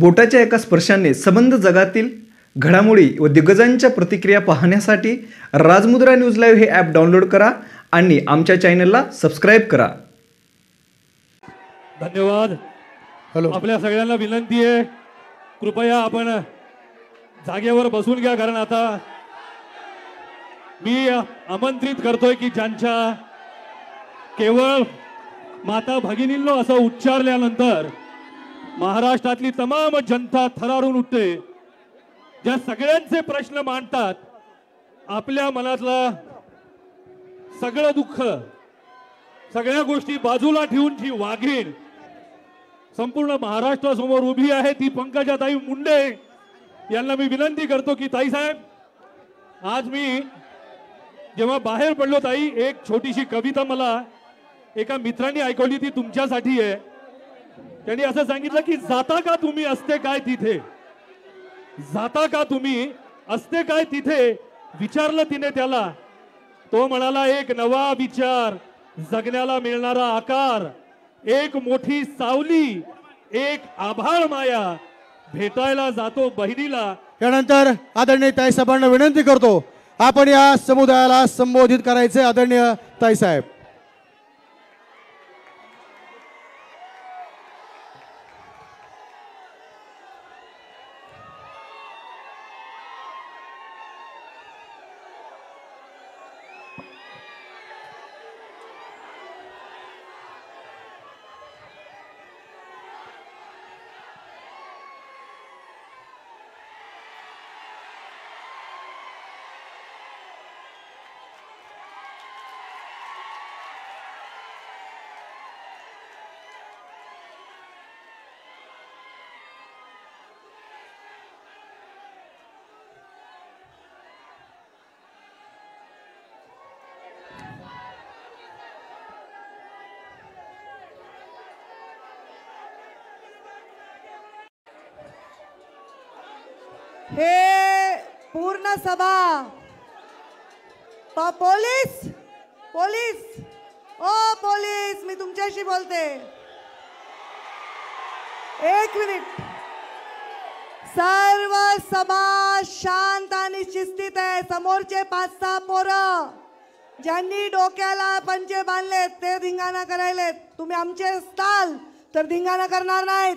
बोटाच्या एका स्पर्शाने संबंध जगातील घडामोडी व दिग्गजांच्या प्रतिक्रिया पाहण्यासाठी राजमुद्रा न्यूज लाईव्ह हे ॲप डाउनलोड करा आणि आमच्या चॅनलला सबस्क्राईब करा धन्यवाद हॅलो आपल्या सगळ्यांना विनंती आहे कृपया आपण जागेवर बसून घ्या कारण आता मी आमंत्रित करतोय की ज्यांच्या केवळ माता भगिनींनो असं उच्चारल्यानंतर महाराष्ट्रातली तमाम जनता थरारून उठते ज्या सगळ्यांचे प्रश्न मांडतात आपल्या मनातला सगळं दुःख सगळ्या गोष्टी बाजूला ठेवून जी वाघीण संपूर्ण महाराष्ट्रासमोर उभी आहे ती पंकजा ताई मुंडे यांना मी विनंती करतो की ताई साहेब आज मी जेव्हा बाहेर पडलो ताई एक छोटीशी कविता मला एका मित्रांनी ऐकवली ती तुमच्यासाठी आहे त्यांनी असं सांगितलं की जाता का तुम्ही असते काय तिथे जाता का तुम्ही असते काय तिथे विचारलं तिने त्याला तो म्हणाला एक नवा विचार जगण्याला मिळणारा आकार एक मोठी सावली एक आभाळ माया भेटायला जातो बहिणीला त्यानंतर आदरणीय ताई साहेबांना विनंती करतो आपण या समुदायाला संबोधित करायचे आदरणीय ताई साहेब हे पूर्ण सभा पोलीस पोलीस ओ पोलीस मी तुमच्याशी बोलते एक मिनिट सर्व सभा शांत आणि शिस्तीत आहे समोरचे पाच सहा पोरं ज्यांनी डोक्याला पंचे बांधलेत ते धिंगाणा करायलेत तुम्ही आमचे असताल तर धिंगाणा करणार नाहीत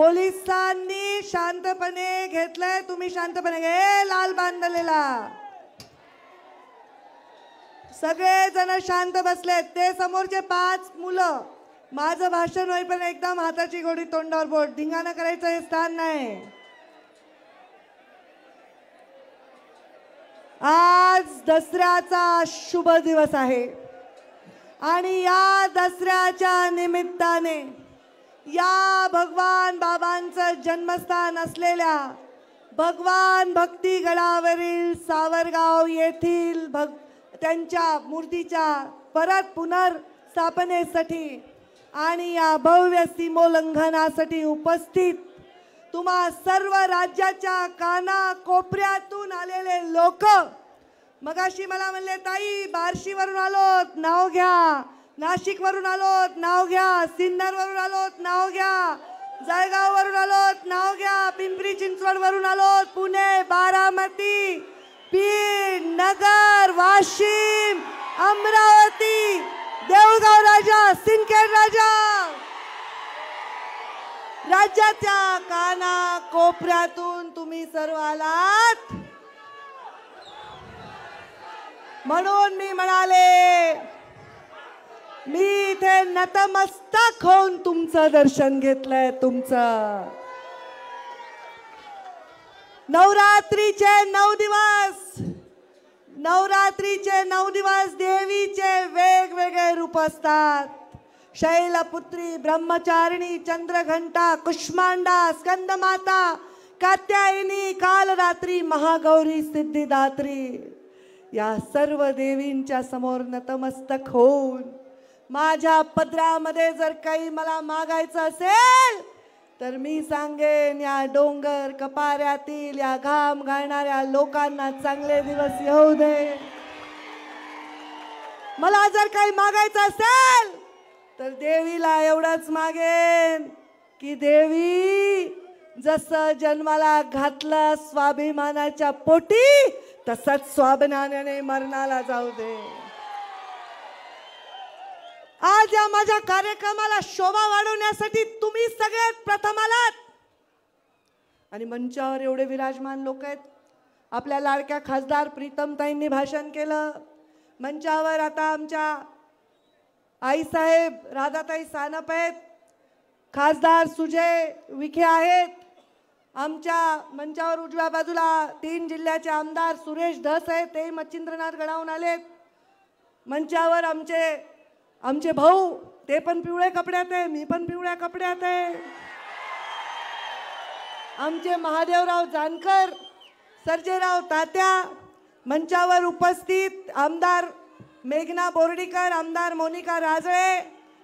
पोलिसांनी शांतपणे घेतलंय तुम्ही शांतपणे घे लाल बांधलेला सगळेजण शांत बसलेत ते समोरचे पाच मुलं माझं भाषण होई पण एकदम हाताची गोडी तोंडावर बोट धिंगाणं करायचं हे स्थान नाही आज दसऱ्याचा शुभ दिवस आहे आणि या दसऱ्याच्या निमित्ताने या भगवान बाबांचं जन्मस्थान असलेल्या भगवान भक्ती सावरगाव येथील भग त्यांच्या मूर्तीच्या परत पुनर्स्थापनेसाठी आणि या भव्य सीमोल्लंघनासाठी उपस्थित तुम्हा सर्व राज्याच्या काना कोपऱ्यातून आलेले लोक मगाशी मला म्हणले ताई बार्शीवरून आलो नाव घ्या नाशिक वरून आलोत नाव घ्या सिन्नर वरून आलोत नाव घ्या जळगाव वरून आलोत नाव घ्या पिंपरी चिंचवड वरून आलोत पुणे बारामती पीड नगर वाशिम अमरावती देवगाव राजा सिंदखेड राजा राज्याच्या काना कोपऱ्यातून तुम्ही सर्व आलात म्हणून मी म्हणाले मी इथे नतमस्तक होऊन तुमचं दर्शन घेतलंय तुमचं नवरात्रीचे नऊ दिवस नवरात्रीचे नऊ दिवस देवीचे वेगवेगळे रूप असतात शैलपुत्री ब्रह्मचारिणी चंद्रघंटा कुष्मांडा स्कंदमाता कात्यायिनी कालरात्री महागौरी सिद्धिदात्री या सर्व देवींच्या समोर नतमस्तक होऊन माझ्या पदरामध्ये जर काही मला मागायचं असेल तर मी सांगेन या डोंगर कपाऱ्यातील या घाम घालणाऱ्या लोकांना चांगले दिवस येऊ दे मला जर काही मागायचं असेल तर देवीला एवढंच मागेन की देवी जसं जन्माला घातलं स्वाभिमानाच्या पोटी तसंच स्वाभिमानाने मरणाला जाऊ दे आज या माझ्या कार्यक्रमाला शोभा वाढवण्यासाठी तुम्ही सगळ्यात प्रथम आलात आणि मंचावर एवढे विराजमान लोक आहेत आपल्या लाडक्या खासदार प्रीतमताईंनी भाषण केलं मंचावर आता आमच्या आईसाहेब राधाताई सानप आहेत खासदार सुजय विखे आहेत आमच्या मंचावर उजव्या बाजूला तीन जिल्ह्याचे आमदार सुरेश धस आहेत ते मच्छिंद्रनाथ गडावून आले मंचावर आमचे आमचे भाऊ ते पण पिवळे कपड्यात आहे मी पण पिवळ्या कपड्यात आहे आमचे महादेवराव जानकर सर्जेराव तात्या मंचावर उपस्थित आमदार मेघना बोर्डीकर आमदार मोनिका राजळे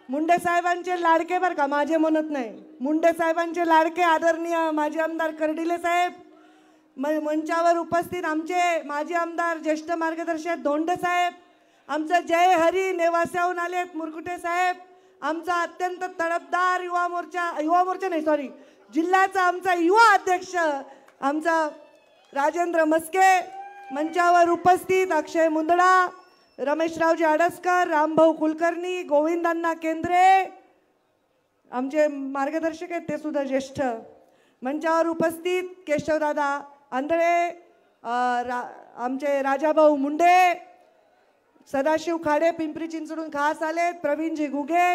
मुंडे साहेबांचे लाडके बरं का माझे म्हणत नाही मुंडे साहेबांचे लाडके आदरणीय माझे आमदार कर्डिले साहेब मंचावर उपस्थित आमचे माजी आमदार ज्येष्ठ मार्गदर्शक धोंडे साहेब आमचं जय हरी नेवास्याहून आलेत मुरकुटे साहेब आमचा अत्यंत तडपदार युवा मोर्चा युवा मोर्चा नाही सॉरी जिल्ह्याचा आमचा युवा अध्यक्ष आमचा राजेंद्र मस्के मंचावर उपस्थित अक्षय मुंदडा रमेशरावजी आडसकर रामभाऊ कुलकर्णी गोविंदांना केंद्रे आमचे मार्गदर्शक आहेत ते सुद्धा ज्येष्ठ मंचावर उपस्थित केशवदादा आंधळे रा आमचे राजाभाऊ मुंडे सदाशिव खाडे पिंपरी चिंचडून खास आले प्रवीणजी घुगे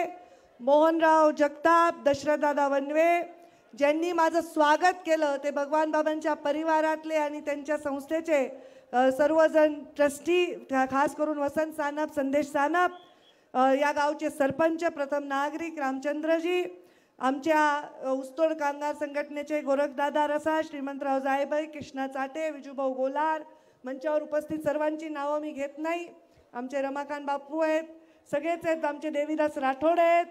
मोहनराव जगताप दशरथदादा वनवे ज्यांनी माझं स्वागत केलं ते भगवान बाबांच्या परिवारातले आणि त्यांच्या संस्थेचे सर्वजण ट्रस्टी खास करून वसंत सानप संदेश सानप या गावचे सरपंच प्रथम नागरिक रामचंद्रजी आमच्या उस्तोड कामगार संघटनेचे गोरखदादा रसा श्रीमंतराव जायबाई कृष्णा चाटे विजूभाऊ गोलार मंचावर उपस्थित सर्वांची नावं मी घेत नाही आमचे रमाकांत बापू आहेत सगळेच आहेत आमचे देवीदास राठोड आहेत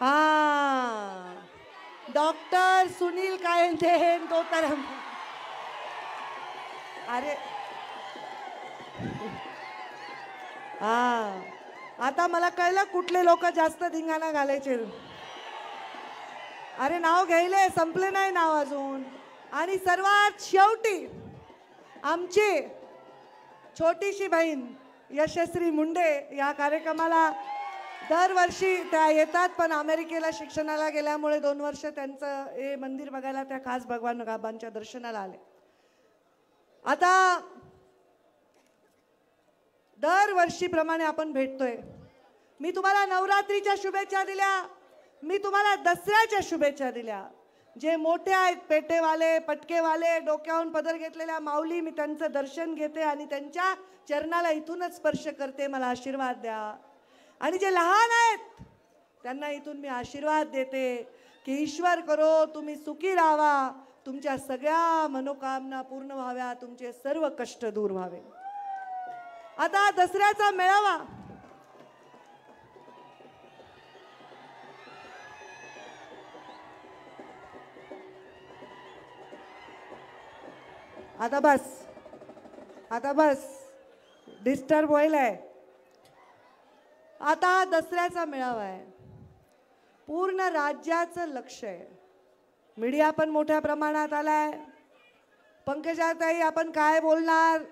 हा डॉक्टर सुनील काय तो तर अरे हा आता मला कळलं कुठले लोक जास्त धिंगाणा घालायचे अरे नाव घ्यायले संपले नाही नाव अजून आणि सर्वात शेवटी आमची छोटीशी बहीण यशस्वी मुंडे या कार्यक्रमाला दरवर्षी त्या येतात पण अमेरिकेला शिक्षणाला गेल्यामुळे दोन वर्ष त्यांचं हे मंदिर बघायला त्या खास भगवान बाबांच्या दर्शनाला आले आता दरवर्षीप्रमाणे आपण भेटतोय मी तुम्हाला नवरात्रीच्या शुभेच्छा दिल्या मी तुम्हाला दसऱ्याच्या शुभेच्छा दिल्या जे मोठे आहेत पेटेवाले पटकेवाले डोक्याहून पदर घेतलेल्या माऊली मी त्यांचं दर्शन घेते आणि त्यांच्या चरणाला इथूनच स्पर्श करते मला आशीर्वाद द्या आणि जे लहान आहेत त्यांना इथून मी आशीर्वाद देते की ईश्वर करो तुम्ही सुखी राहावा तुमच्या सगळ्या मनोकामना पूर्ण व्हाव्या तुमचे सर्व कष्ट दूर व्हावे आता दसऱ्याचा मेळावा आता बस आता बस डिस्टर्ब होईल आहे आता दसऱ्याचा मेळावा आहे पूर्ण राज्याचं लक्ष आहे मीडिया पण मोठ्या प्रमाणात आलाय पंकजाताई आपण काय बोलणार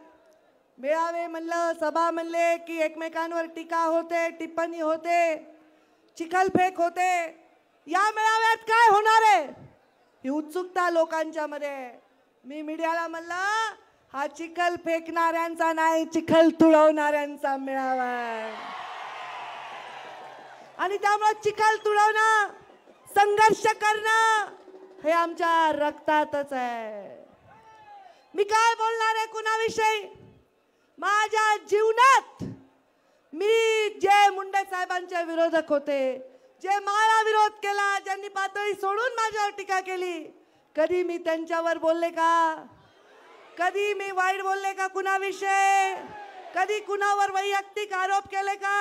मेळावे म्हणलं सभा म्हणले की एकमेकांवर टीका होते टिप्पणी होते चिखलफेक होते या मेळाव्यात काय होणार आहे ही उत्सुकता लोकांच्या मध्ये मी मीडियाला म्हणलं हा चिखल फेकणाऱ्यांचा नाही चिखल तुळवणाऱ्यांचा मेळावा आणि त्यामुळे चिखल तुळवणं संघर्ष करणं हे आमच्या रक्तातच आहे मी काय बोलणार आहे कुणाविषयी माझ्या जीवनात मी जे मुंडे साहेबांच्या विरोधक होते जे मला विरोध केला ज्यांनी पातळी सोडून माझ्यावर टीका केली कधी मी त्यांच्यावर बोलले का कधी मी वाईट बोलले का कुणाविषयी कधी कुणावर वैयक्तिक आरोप केले का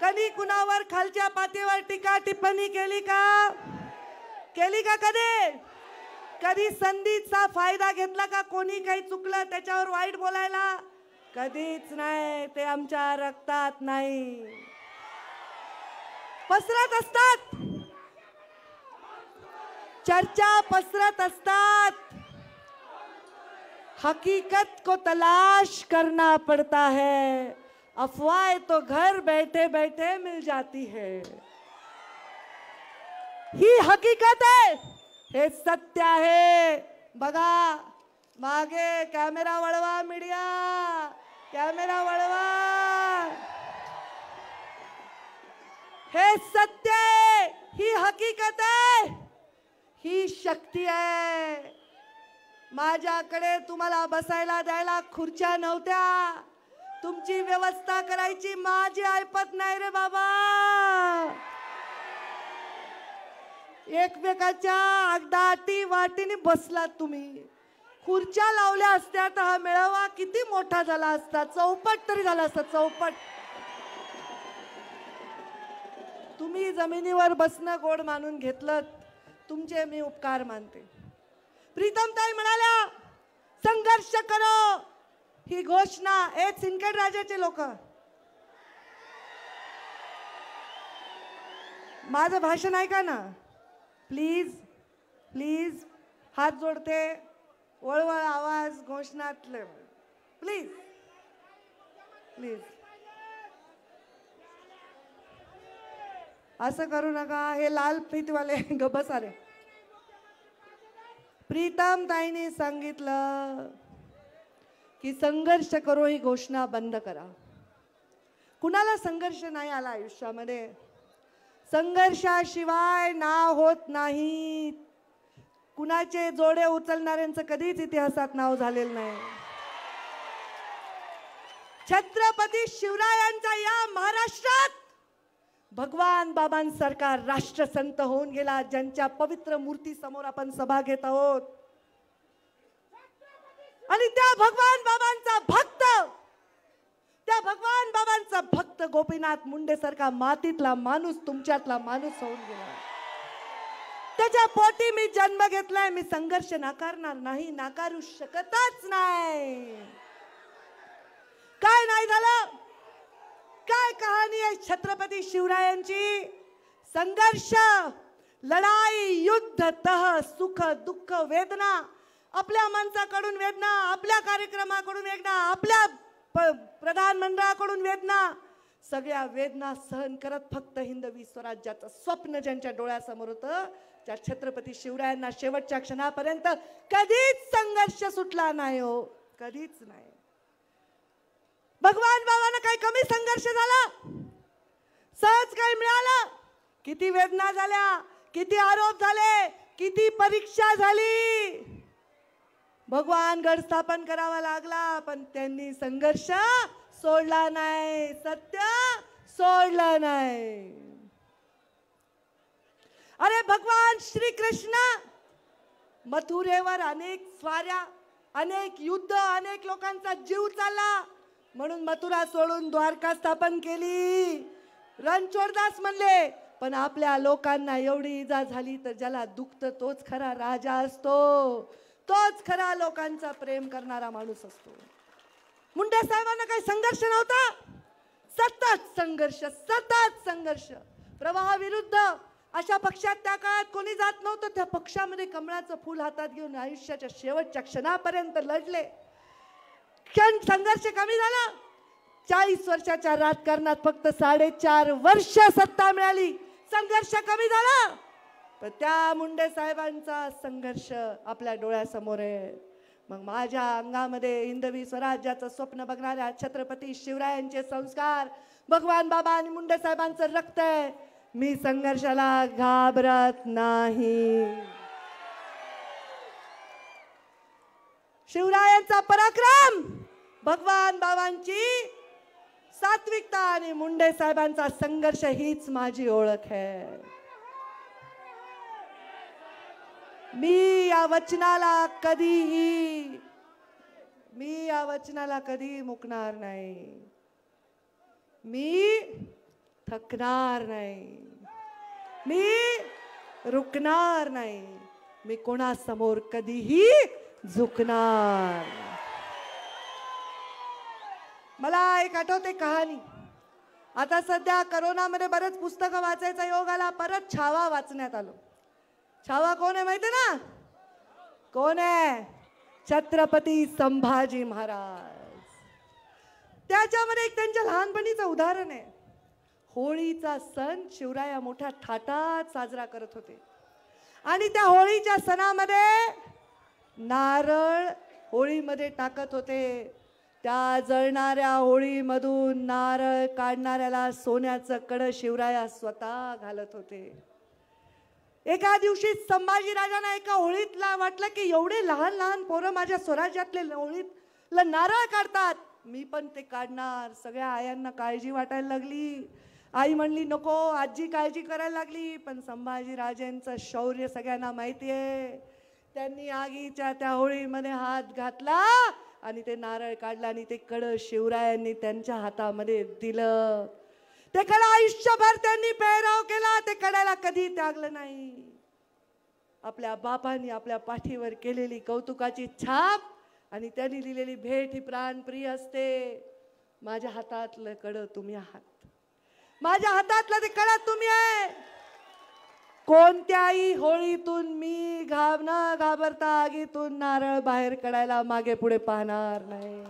कधी कुणावर खालच्या पातळीवर टीका टिप्पणी केली का केली का कधी कधी संधीचा फायदा घेतला का कोणी काही चुकलं त्याच्यावर वाईट बोलायला कधीच नाही ते आमच्या रक्तात नाही पसरत असतात चर्चा पसरत असतात हकीकत को तलाश करना पड़ता है अफवाह तो घर बैठे बैठे मिल जाती है ही हकीकत है हे सत्य आहे बघा मागे कॅमेरा वळवा मीडिया कॅमेरा वळवा हे सत्य ही हकीकत आहे ही शक्ती आहे माझ्याकडे तुम्हाला बसायला द्यायला खुर्च्या नव्हत्या तुमची व्यवस्था करायची माझी ऐपत नाही रे बाबा एकमेकाच्या अटी वाटीने बसलात तुम्ही खुर्च्या लावल्या असत्या तर हा मेळावा किती मोठा झाला असता चौपट तरी झाला असता चौपट तुम्ही जमिनीवर बसणं गोड मानून घेतलं तुमचे मी उपकार मानते प्रीतमताई म्हणाल्या संघर्ष करो ही घोषणा हे सिंकेड राजाचे लोक माझं भाषण ऐका ना प्लीज प्लीज हात जोडते वळवळ आवाज घोषणातले प्लीज प्लीज असं करू नका हे लाल फितवाले गबस सारे प्रीतम ताईने सांगितलं की संघर्ष करो ही घोषणा बंद करा कुणाला संघर्ष नाही आला आयुष्यामध्ये संघर्षाशिवाय ना होत नाहीत कुणाचे जोडे उचलणाऱ्यांचं कधीच इतिहासात नाव झालेलं नाही छत्रपती शिवरायांचा या महाराष्ट्रात भगवान बाबां सरकार राष्ट्रसंत होऊन गेला ज्यांच्या पवित्र मूर्ती समोर आपण सभा घेत आहोत आणि त्या भगवान बाबांचा भक्त त्या भगवान बाबांचा भक्त गोपीनाथ मुंडे सारखा मातीतला माणूस तुमच्यातला माणूस होऊन गेला त्याच्या पोटी मी जन्म घेतलाय मी संघर्ष नाकारणार नाही नाकारू शकतच नाही काय नाही झालं काय कहाणी आहे छत्रपती शिवरायांची संघर्ष लढाई युद्ध तह सुख दुःख वेदना आपल्या माणसाकडून वेदना आपल्या कार्यक्रमाकडून वेदना आपल्या प्रधानमंडळाकडून वेदना सगळ्या वेदना सहन करत फक्त हिंदवी स्वराज्याचं स्वप्न ज्यांच्या डोळ्यासमोर होतं छत्रपती शिवरायांना शेवटच्या क्षणापर्यंत कधीच संघर्ष सुटला नाही हो कधीच नाही भगवान बाबांना काही कमी संघर्ष झाला सहज काही मिळालं किती वेदना झाल्या किती आरोप झाले किती परीक्षा झाली भगवान गड स्थापन करावा लागला पण त्यांनी संघर्ष सोडला नाही सत्य सोडलं नाही भगवान श्री कृष्ण मथुरेवर अनेक स्वाऱ्या अनेक युद्ध अनेक लोकांचा जीव चालला म्हणून मथुरा सोडून द्वारका स्थापन केली रणचोरदास म्हणले पण आपल्या लोकांना एवढी इजा झाली तर ज्याला दुखत तोच खरा राजा असतो तोच खरा लोकांचा प्रेम करणारा माणूस असतो मुंडे साहेबांना काही संघर्ष नव्हता सतत संघर्ष सतत संघर्ष प्रवाहाविरुद्ध अशा पक्षात त्या काळात कोणी जात नव्हतं त्या पक्षामध्ये कमळाचं फूल हातात घेऊन आयुष्याच्या शेवटच्या क्षणापर्यंत लढले क्षण संघर्ष कमी झाला चाळीस वर्षाच्या राजकारणात फक्त साडेचार वर्ष सत्ता मिळाली संघर्ष कमी झाला पण त्या मुंडे साहेबांचा संघर्ष आपल्या डोळ्यासमोर आहे मग माझ्या अंगामध्ये हिंदवी स्वराज्याचं स्वप्न बघणाऱ्या छत्रपती शिवरायांचे संस्कार भगवान बाबा आणि मुंडे साहेबांचं रक्त आहे मी संघर्षाला घाबरत नाही शिवरायांचा पराक्रम भगवान बाबांची सात्विकता आणि मुंडे साहेबांचा संघर्ष हीच माझी ओळख आहे मी या वचनाला कधीही मी या वचनाला कधी मुकणार नाही मी थकणार नाही मी रुकणार नाही मी कोणासमोर कधीही झुकणार मला एक आठवते कहाणी आता सध्या करोनामध्ये बरंच पुस्तकं वाचायचा योग आला परत छावा वाचण्यात आलो छावा कोण आहे माहिती ना कोण आहे छत्रपती संभाजी महाराज त्याच्यामध्ये एक त्यांच्या लहानपणीचं उदाहरण आहे होळीचा सण शिवराया मोठ्या थाटात साजरा करत होते आणि त्या होळीच्या सणामध्ये नारळ होळीमध्ये टाकत होते त्या जळणाऱ्या होळीमधून नारळ काढणाऱ्याला सोन्याचं कड शिवराया स्वतः घालत होते एका दिवशी संभाजीराजांना एका होळीतला वाटलं की एवढे लहान लहान पोरं माझ्या स्वराज्यातले होळीतलं नारळ काढतात मी पण ते काढणार सगळ्या आयांना काळजी वाटायला लागली आई म्हणली नको आजी काळजी करायला लागली पण संभाजी राजेंचं शौर्य सगळ्यांना माहिती आहे त्यांनी आगीच्या त्या होळीमध्ये हात घातला आणि ते नारळ काढला आणि ते कड शिवरायांनी त्यांच्या हातामध्ये दिलं ते कड आयुष्यभर त्यांनी पेहराव केला ते कडायला कधी त्यागलं नाही आपल्या बापांनी आपल्या पाठीवर केलेली कौतुकाची छाप आणि त्यांनी दिलेली भेट ही प्राणप्रिय असते माझ्या हातातलं कडं तुम्ही आहात माझ्या हातातला ते कळा तुम्ही आहे कोणत्याही होळीतून मी घाब घाबरता आगीतून नारळ बाहेर कडायला मागे पुढे पाहणार नाही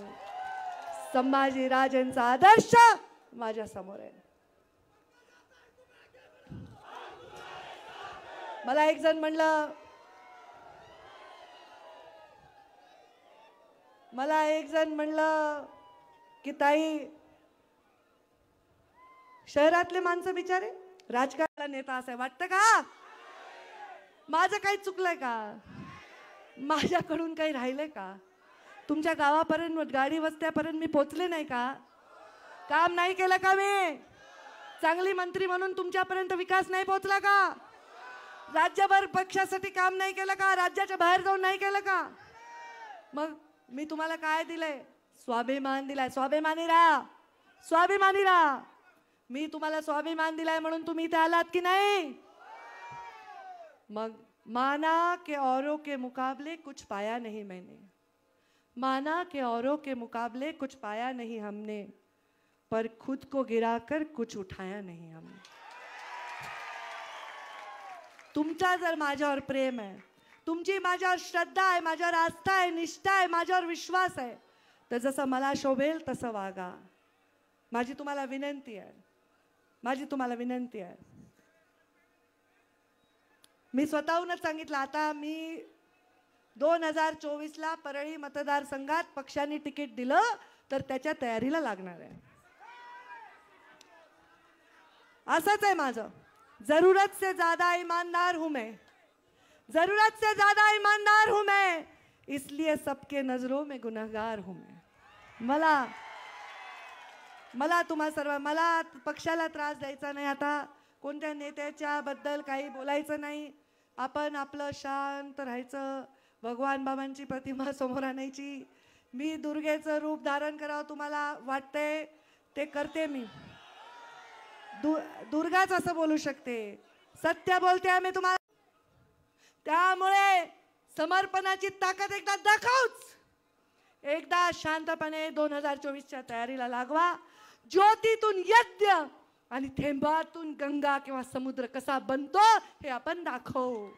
संभाजी राजेंचा आदर्श माझ्या समोर आहे मला एक जण म्हणलं मला एक जण म्हणलं की ताई शहरातले माणसं बिचारे राजकारणाला नेता असं वाटतं का माझं काही चुकलंय का माझ्याकडून काही राहिलंय का तुमच्या गावापर्यंत गाडी वस्त्यापर्यंत मी पोचले नाही का काम नाही केलं का मी चांगली मंत्री म्हणून तुमच्यापर्यंत विकास नाही पोचला का राज्यभर पक्षासाठी काम नाही केलं का राज्याच्या बाहेर जाऊन नाही केलं का मग मी तुम्हाला काय दिलंय स्वाभिमान दिलाय स्वाभिमानी राहा स्वाभिमानी राहा मी तुम्हाला स्वाभिमान दिलाय म्हणून तुम्ही इथे आलात की नाही मग माना के औरों के मुकाबले कुछ पाया नहीं मैंने माना के औरों के मुकाबले कुछ पाया नहीं हमने पर खुद को गिराकर कुछ उठाया नहीं हमने तुमचा जर माझ्यावर प्रेम आहे तुमची माझ्यावर श्रद्धा आहे माझ्यावर आस्था आहे निष्ठा आहे माझ्यावर विश्वास आहे तर जसं मला शोभेल तसं वागा माझी तुम्हाला विनंती आहे माझी तुम्हाला विनंती आहे मी स्वतःहूनच सांगितलं आता मी दोन हजार चोवीसला परळी मतदारसंघात पक्षाने तिकीट दिलं तर त्याच्या तयारीला लागणार आहे असंच आहे माझं जरूरत से ज्यादा ईमानदार हूं मैं जरूरत से ज्यादा इमानदार हूं मैं इसलिए सबके नजरों में गुनहगार हूं मैं मला मला तुम्हा सर्व मला पक्षाला त्रास द्यायचा नाही आता कोणत्या नेत्याच्या बद्दल काही बोलायचं नाही आपण आपलं शांत राहायचं भगवान बाबांची प्रतिमा समोर आणायची मी दुर्गेचं रूप धारण करावं तुम्हाला वाटतंय ते करते मी दु दुर्गाच असं बोलू शकते सत्य बोलते आम्ही तुम्हाला त्यामुळे समर्पणाची ताकद एकदा दाखवच एकदा शांतपणे दोन हजार चोवीसच्या तयारीला लागवा ज्योतीतून यज्ञ आणि थेंबातून गंगा किंवा समुद्र कसा बनतो हे आपण दाखवू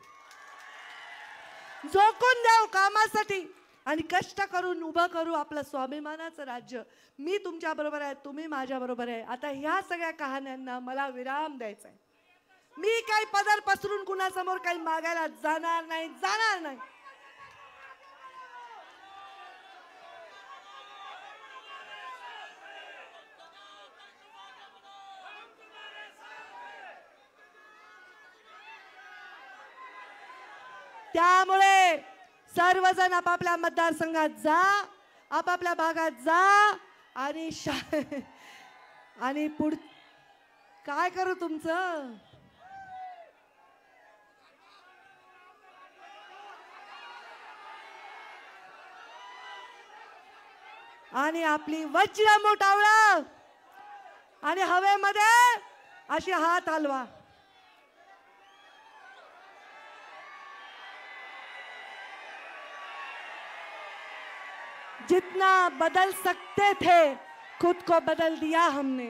झोकून जाऊ कामासाठी आणि कष्ट करून उभं करू आपलं स्वाभिमानाचं राज्य मी तुमच्या बरोबर आहे तुम्ही माझ्या बरोबर आहे आता ह्या सगळ्या कहाण्यांना मला विराम द्यायचा आहे मी काही पदर पसरून कुणासमोर काही मागायला जाणार नाही जाणार नाही त्यामुळे सर्वजण आपापल्या मतदारसंघात जा आपापल्या भागात जा आणि शा आणि पुढ काय करू तुमचं आणि आपली वज्र मोठावळ आणि हवेमध्ये अशी हात हलवा जितना बदल सकते थे खुद को बदल दिया हमने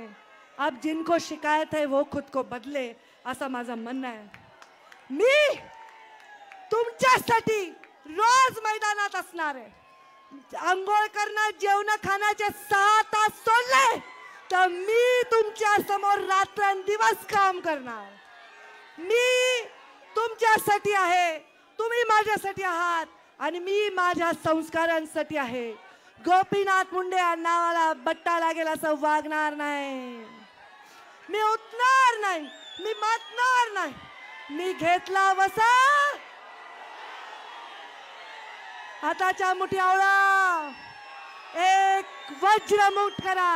अब जिनको शिकायत है वो खुद को बदले असं माझं म्हणणं आहे मी तुमच्यासाठी रोज मैदानात असणार आहे आंघोळ करणं जेवण खाण्याचे सहा तास सोडले तर मी तुमच्या समोर रात्रंदिवस काम करणार मी तुमच्यासाठी आहे तुम्ही माझ्यासाठी आहात आणि मी माझ्या संस्कारांसाठी आहे गोपीनाथ मुंडे या नावाला बट्टा लागेल असं वागणार नाही मी उठणार नाही मी मतणार नाही मी घेतला वसा हाताच्या मुठी आवळा एक मुठ करा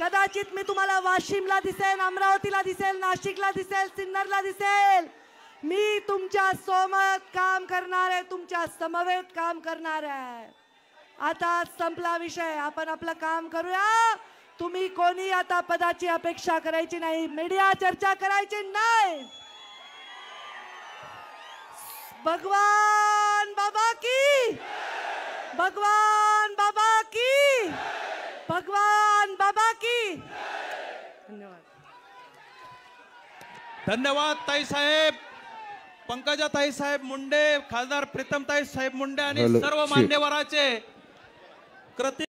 कदाचित मी तुम्हाला वाशिमला दिसेल अमरावतीला दिसेल नाशिकला दिसेल सिन्नरला दिसेल मी तुमच्या सोमत काम करणार आहे तुमच्या समवेत काम करणार आहे आता संपला विषय आपण आपलं काम करूया तुम्ही कोणी आता पदाची अपेक्षा करायची नाही मीडिया चर्चा करायची नाही भगवान बाबा की भगवान बाबा की भगवान बाबा की धन्यवाद धन्यवाद ताई साहेब पंकजा ताई साहेब मुंडे खासदार ताई साहेब मुंडे आणि सर्व मान्यवरांचे Sócrates